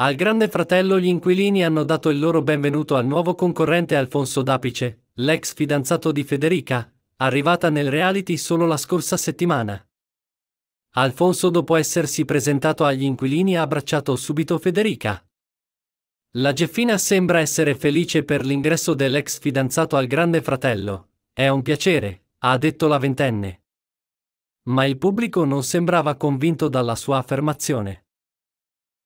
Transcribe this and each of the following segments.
Al Grande Fratello gli inquilini hanno dato il loro benvenuto al nuovo concorrente Alfonso Dapice, l'ex fidanzato di Federica, arrivata nel reality solo la scorsa settimana. Alfonso dopo essersi presentato agli inquilini ha abbracciato subito Federica. La Geffina sembra essere felice per l'ingresso dell'ex fidanzato al Grande Fratello. È un piacere, ha detto la ventenne. Ma il pubblico non sembrava convinto dalla sua affermazione.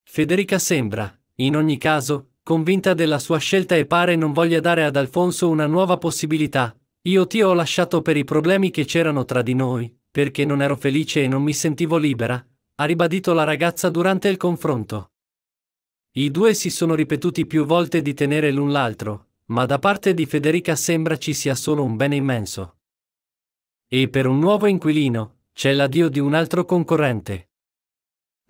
Federica sembra, in ogni caso, convinta della sua scelta e pare non voglia dare ad Alfonso una nuova possibilità. Io ti ho lasciato per i problemi che c'erano tra di noi, perché non ero felice e non mi sentivo libera, ha ribadito la ragazza durante il confronto. I due si sono ripetuti più volte di tenere l'un l'altro, ma da parte di Federica sembra ci sia solo un bene immenso. E per un nuovo inquilino, c'è l'addio di un altro concorrente.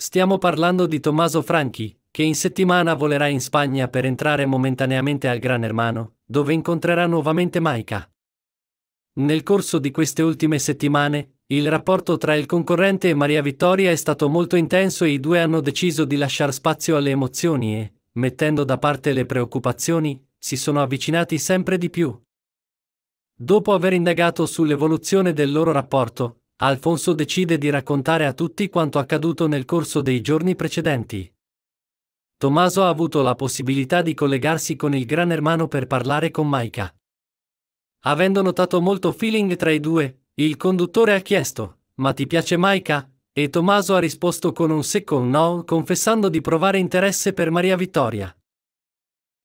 Stiamo parlando di Tommaso Franchi, che in settimana volerà in Spagna per entrare momentaneamente al Gran Hermano, dove incontrerà nuovamente Maika. Nel corso di queste ultime settimane, il rapporto tra il concorrente e Maria Vittoria è stato molto intenso e i due hanno deciso di lasciare spazio alle emozioni e, mettendo da parte le preoccupazioni, si sono avvicinati sempre di più. Dopo aver indagato sull'evoluzione del loro rapporto, Alfonso decide di raccontare a tutti quanto accaduto nel corso dei giorni precedenti. Tommaso ha avuto la possibilità di collegarsi con il Gran ermano per parlare con Maika. Avendo notato molto feeling tra i due, il conduttore ha chiesto, ma ti piace Maika? E Tommaso ha risposto con un secco no, confessando di provare interesse per Maria Vittoria.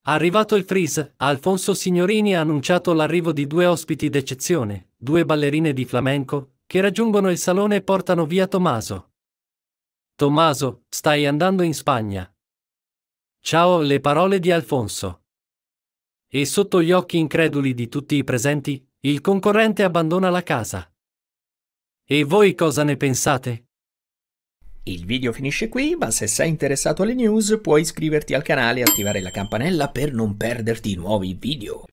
Arrivato il freeze, Alfonso Signorini ha annunciato l'arrivo di due ospiti d'eccezione, due ballerine di flamenco, che raggiungono il salone e portano via Tommaso. Tommaso, stai andando in Spagna. Ciao le parole di Alfonso. E sotto gli occhi increduli di tutti i presenti, il concorrente abbandona la casa. E voi cosa ne pensate? Il video finisce qui, ma se sei interessato alle news puoi iscriverti al canale e attivare la campanella per non perderti nuovi video.